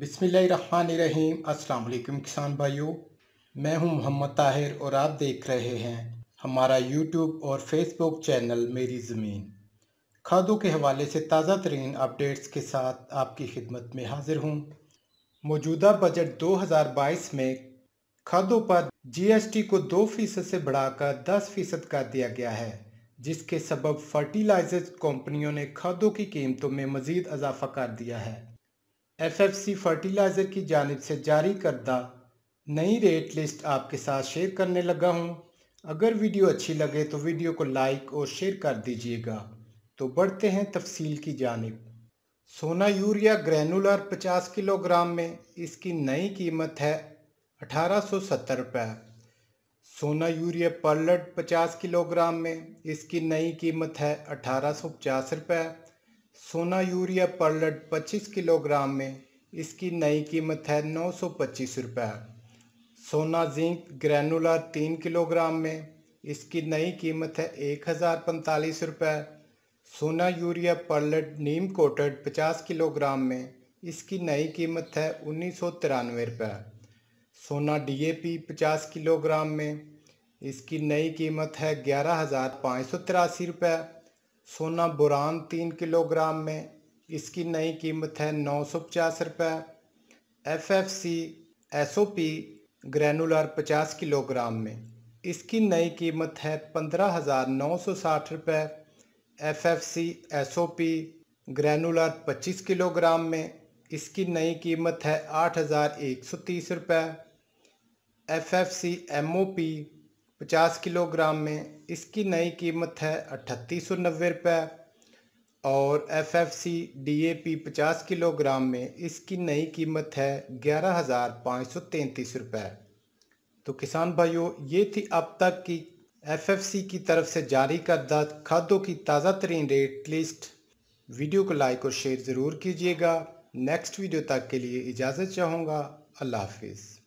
बिसमीम अस्सलाम किसान भाइयों मैं हूं मोहम्मद ताहिर और आप देख रहे हैं हमारा यूट्यूब और फेसबुक चैनल मेरी ज़मीन खादों के हवाले से ताज़ा तरीन अपडेट्स के साथ आपकी खिदमत में हाजिर हूं मौजूदा बजट 2022 में खादों पर जीएसटी को दो फ़ीसद से बढ़ाकर दस फ़ीसद कर दिया गया है जिसके सबब फर्टिलाइजर कंपनियों ने खादों की कीमतों में मज़ीद इजाफा कर दिया है एफएफसी फर्टिलाइज़र की जानब से जारी करदा नई रेट लिस्ट आपके साथ शेयर करने लगा हूँ अगर वीडियो अच्छी लगे तो वीडियो को लाइक और शेयर कर दीजिएगा तो बढ़ते हैं तफसील की जानब सोना यूरिया ग्रैनुलर 50 किलोग्राम में इसकी नई कीमत है अठारह सौ सत्तर रुपये सोना यूरिया पर्लट 50 किलोग्राम में इसकी नई कीमत है अठारह सौ पचास रुपये सोना यूरिया पर पच्चीस किलोग्राम में इसकी नई कीमत है नौ सौ पच्चीस रुपये सोना जिंक ग्रैनुलर तीन किलोग्राम में इसकी नई कीमत है एक हज़ार पैंतालीस रुपये सोना यूरिया पर्लट नीम कोटेड पचास किलोग्राम में इसकी नई कीमत है उन्नीस सौ तिरानवे रुपये सोना डी ए पी पचास किलोग्राम में इसकी नई कीमत है ग्यारह हज़ार पाँच सौ तिरासी रुपये सोना बुरान तीन किलोग्राम में इसकी नई कीमत है नौ सौ पचास रुपये F F C S O P granular पचास किलोग्राम में इसकी नई कीमत है पंद्रह हज़ार नौ सौ साठ रुपये F F C S O P granular पच्चीस किलोग्राम में इसकी नई कीमत है आठ हज़ार एक सौ तीस रुपये F F C M O P पचास किलोग्राम में इसकी नई कीमत है अट्ठतीस सौ नब्बे रुपये और F F C D A P पचास किलोग्राम में इसकी नई कीमत है ग्यारह हज़ार पाँच सौ तैंतीस रुपये तो किसान भाइयों ये थी अब तक की एफ एफ सी की तरफ से जारी करदा खादों की ताज़ा तरीन रेट लिस्ट वीडियो को लाइक और शेयर ज़रूर कीजिएगा नेक्स्ट वीडियो तक के लिए इजाज़त चाहूँगा अल्लाह हाफिज़